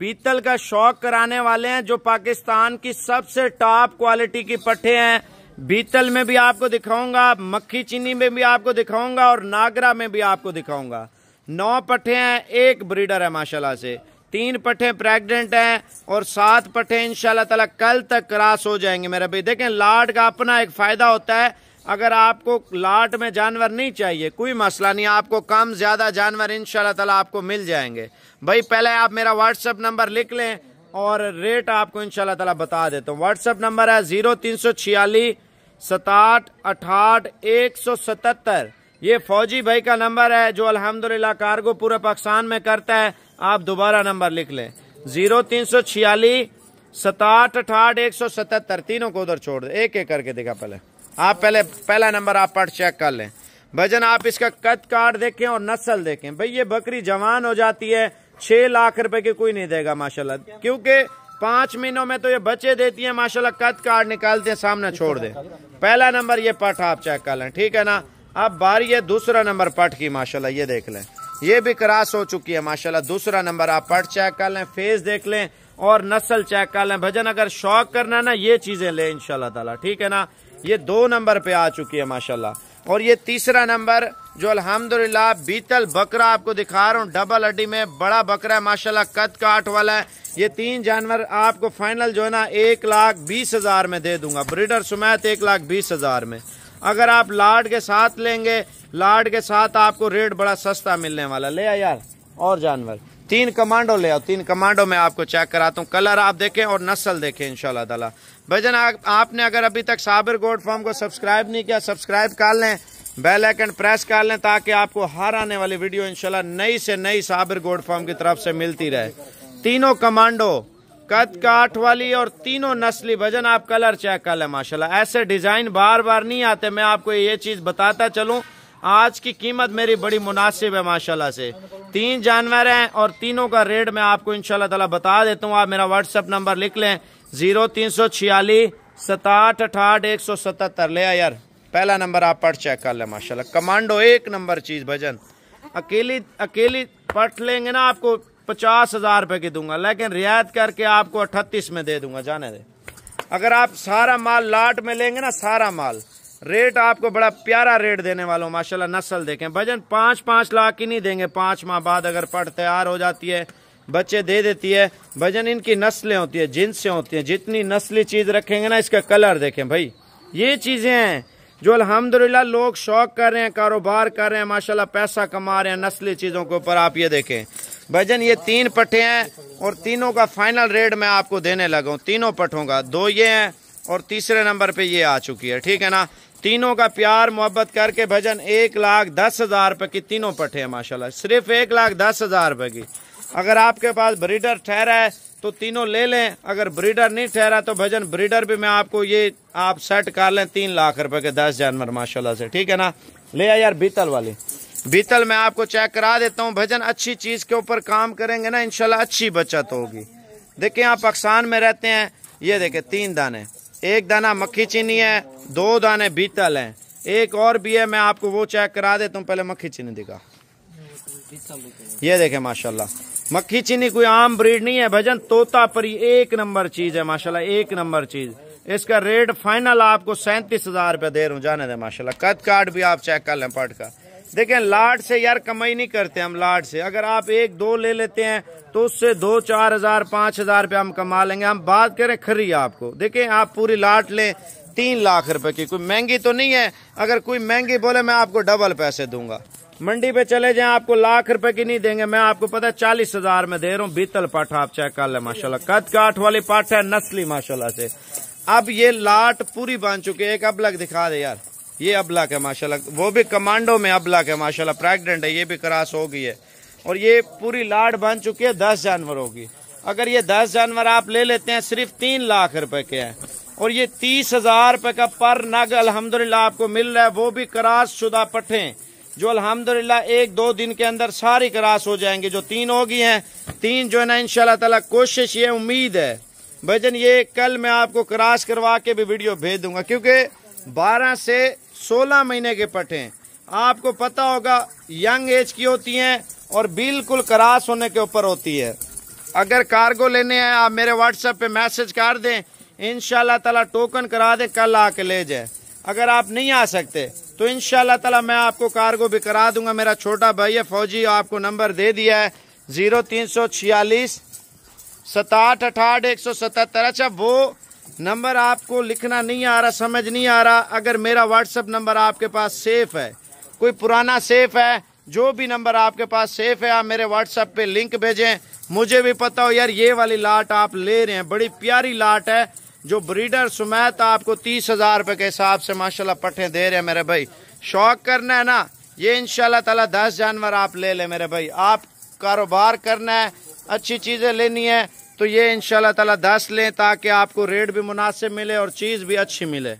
पीतल का शौक कराने वाले हैं जो पाकिस्तान की सबसे टॉप क्वालिटी की पट्टे हैं बीतल में भी आपको दिखाऊंगा मक्खी चीनी में भी आपको दिखाऊंगा और नागरा में भी आपको दिखाऊंगा नौ पट्टे हैं एक ब्रीडर है माशाल्लाह से तीन पट्टे प्रेग्नेंट हैं और सात पट्टे इंशाल्लाह कल तक क्रॉस हो जाएंगे मेरा भाई देखें लाड का अपना एक फायदा होता है अगर आपको लाट में जानवर नहीं चाहिए कोई मसला नहीं आपको कम ज़्यादा जानवर इन शाह आपको मिल जाएंगे भाई पहले आप मेरा व्हाट्सअप नंबर लिख लें और रेट आपको इन तला बता देता हूँ व्हाट्सअप नंबर है ज़ीरो तीन सौ छियालीस सताहठ अठाहठ एक सौ सतहत्तर ये फौजी भाई का नंबर है जो अल्हम्दुलिल्लाह कार्गो पूरे पाकिस्तान में करता है आप दोबारा नंबर लिख लें जीरो तीन सौ छियालीस सताहठ अठाहठ एक सौ सतहत्तर तीनों को उधर छोड़ दे एक एक करके देखा पहले आप पहले पहला नंबर आप पट चेक कर लें भजन आप इसका कद काट देखें और नस्ल देखें भाई ये बकरी जवान हो जाती है छह लाख रुपए की कोई नहीं देगा माशाल्लाह क्योंकि पांच महीनों में तो ये बच्चे देती है माशाल्लाह कद काट निकालते हैं सामने छोड़ दे पहला नंबर ये पट आप चेक कर लें ठीक है ना अब बारी है दूसरा नंबर पट की माशाल्लाह ये देख लें ये भी क्रास हो चुकी है माशाल्लाह दूसरा नंबर आप पट चेक कर लें फेस देख लें और नस्ल चेक कर लें भजन अगर शौक करना ना ये चीज़ें लें इनशाला तला ठीक है ना ये दो नंबर पे आ चुकी है माशाल्लाह और ये तीसरा नंबर जो अल्हम्दुलिल्लाह बीतल बकरा आपको दिखा रहा हूँ डबल अड्डी में बड़ा बकरा है माशाला कद काट वाला है ये तीन जानवर आपको फाइनल जो है ना एक लाख बीस हज़ार में दे दूंगा ब्रिडर सुमैत एक लाख बीस हज़ार में अगर आप लाड के साथ लेंगे लाड के साथ आपको रेट बड़ा सस्ता मिलने वाला ले आ यार और जानवर तीन कमांडो ले आओ तीन कमांडो में आपको चेक कराता हूँ कलर आप देखें और नस्ल देखें इनशाला तला भजन आपने अगर अभी तक साबिर गोड फॉर्म को सब्सक्राइब नहीं किया सब्सक्राइब कर लें बेल आइकन प्रेस कर लें ताकि आपको हर आने वाली वीडियो इंशाल्लाह नई से नई साबिर गोड फॉर्म की तरफ से मिलती रहे तीनों कमांडो कद काठ वाली और तीनों नस्ली भजन आप कलर चेक कर लें माशाल्लाह ऐसे डिजाइन बार बार नहीं आते मैं आपको ये चीज बताता चलूं आज की कीमत मेरी बड़ी मुनासिब है माशाल्लाह से तीन जानवर हैं और तीनों का रेट मैं आपको इंशाल्लाह ताला बता देता हूँ आप मेरा व्हाट्सएप नंबर लिख लें जीरो तीन सौ छियालीस सताहठ अठाहठ एक सौ सतहत्तर ले यार पहला नंबर आप पट चेक कर लें माशाल्लाह कमांडो एक नंबर चीज़ भजन अकेली अकेली पट लेंगे ना आपको पचास हज़ार रुपये की दूंगा लेकिन रियायत करके आपको अट्ठतीस में दे दूंगा जाने दे अगर आप सारा माल लाट में लेंगे ना सारा माल रेट आपको बड़ा प्यारा रेट देने वालों माशाल्लाह नस्ल देखें भजन पांच पांच लाख की नहीं देंगे पांच माह बाद अगर पट तैयार हो जाती है बच्चे दे देती है भजन इनकी नस्लें होती है जिनसें होती हैं जितनी नस्ली चीज़ रखेंगे ना इसका कलर देखें भाई ये चीज़ें हैं जो अल्हम्दुलिल्लाह लोग शौक कर रहे हैं कारोबार कर रहे हैं माशाला पैसा कमा रहे हैं नस्ली चीज़ों के ऊपर आप ये देखें भजन ये तीन पट्टे हैं और तीनों का फाइनल रेट मैं आपको देने लगा तीनों पट्टों का दो ये हैं और तीसरे नंबर पे ये आ चुकी है ठीक है ना तीनों का प्यार मोहब्बत करके भजन एक लाख दस हज़ार रुपये की तीनों पटे हैं माशाल्लाह सिर्फ एक लाख दस हज़ार रुपये की अगर आपके पास ब्रीडर ठहरा है तो तीनों ले लें अगर ब्रीडर नहीं ठहरा तो भजन ब्रीडर भी मैं आपको ये आप सेट कर लें तीन लाख रुपए के दस जानवर माशाला से ठीक है ना ले आ यार बीतल वाली बीतल मैं आपको चेक करा देता हूँ भजन अच्छी चीज़ के ऊपर काम करेंगे ना इनशाला अच्छी बचत होगी देखिये आप पाकिस्तान में रहते हैं ये देखे तीन दाने एक दाना मक्खी चीनी है दो दाने बीतल है एक और भी है मैं आपको वो चेक करा देता हूँ पहले मक्खी चीनी दिखा ये देखे माशाल्लाह मक्खी चीनी कोई आम ब्रीड नहीं है भजन तोता पर एक नंबर चीज है माशाल्लाह एक नंबर चीज इसका रेट फाइनल आपको सैंतीस हजार रूपया दे रहा हूँ जाने दे माशाल्लाह कद कार्ड भी आप चेक कर लें पट का देखें लाड से यार कमाई नहीं करते हम लाड से अगर आप एक दो ले लेते हैं तो उससे दो चार हजार पांच हजार रूपया हम कमा लेंगे हम बात करें खरी आपको देखें आप पूरी लाट लें तीन लाख रुपए की कोई महंगी तो नहीं है अगर कोई महंगी बोले मैं आपको डबल पैसे दूंगा मंडी पे चले जाएं आपको लाख रुपए की नहीं देंगे मैं आपको पता है चालीस हजार में दे रहा हूँ बीतल पाठ आप चेक कर ले माशाल्लाह कद काठ वाली पाठ है नस्ली माशाल्लाह से अब ये लाट पूरी बांध चुके एक अब लग दिखा दे यार ये अबलक है माशाल्लाह वो भी कमांडो में अबलक है माशाल्लाह प्रेग्नेंट है ये भी क्रास हो गई है और ये पूरी लाड बन चुकी है दस जानवर होगी अगर ये दस जानवर आप ले लेते हैं सिर्फ तीन लाख रुपए के हैं और ये तीस हजार रुपए का पर नग अलहमदुल्ला आपको मिल रहा है वो भी क्रास शुदा पटे जो अलहमदुल्ला एक दो दिन के अंदर सारी क्रास हो जाएंगे जो तीन होगी है तीन जो है ना इनशाला तला कोशिश ये उम्मीद है भजन ये कल मैं आपको क्रास करवा के भी वीडियो भेज दूंगा क्योंकि बारह से सोलह महीने के पटें आपको पता होगा यंग एज की होती हैं और बिल्कुल करास होने के ऊपर होती है अगर कार्गो लेने हैं आप मेरे व्हाट्सएप पे मैसेज कर दें इन ताला टोकन करा दें कल आके ले जाए अगर आप नहीं आ सकते तो इन ताला मैं आपको कार्गो भी करा दूंगा मेरा छोटा भाई है फौजी आपको नंबर दे दिया है जीरो तीन सौ छियालीस सताहठ अठाहठ एक सौ सतहत्तर अच्छा वो नंबर आपको लिखना नहीं आ रहा समझ नहीं आ रहा अगर मेरा व्हाट्सअप नंबर आपके पास सेफ है कोई पुराना सेफ है जो भी नंबर आपके पास सेफ है आप मेरे व्हाट्सएप पे लिंक भेजें मुझे भी पता हो यार ये वाली लाट आप ले रहे हैं बड़ी प्यारी लाट है जो ब्रीडर सुमैत आपको तीस हजार रुपये के हिसाब से माशाल्लाह पट्टे दे रहे हैं मेरे भाई शौक करना है ना ये इनशाला तला दस जानवर आप ले लें मेरे भाई आप कारोबार करना है अच्छी चीज़ें लेनी है तो ये इन शाह तला दस लें ताकि आपको रेट भी मुनासिब मिले और चीज़ भी अच्छी मिले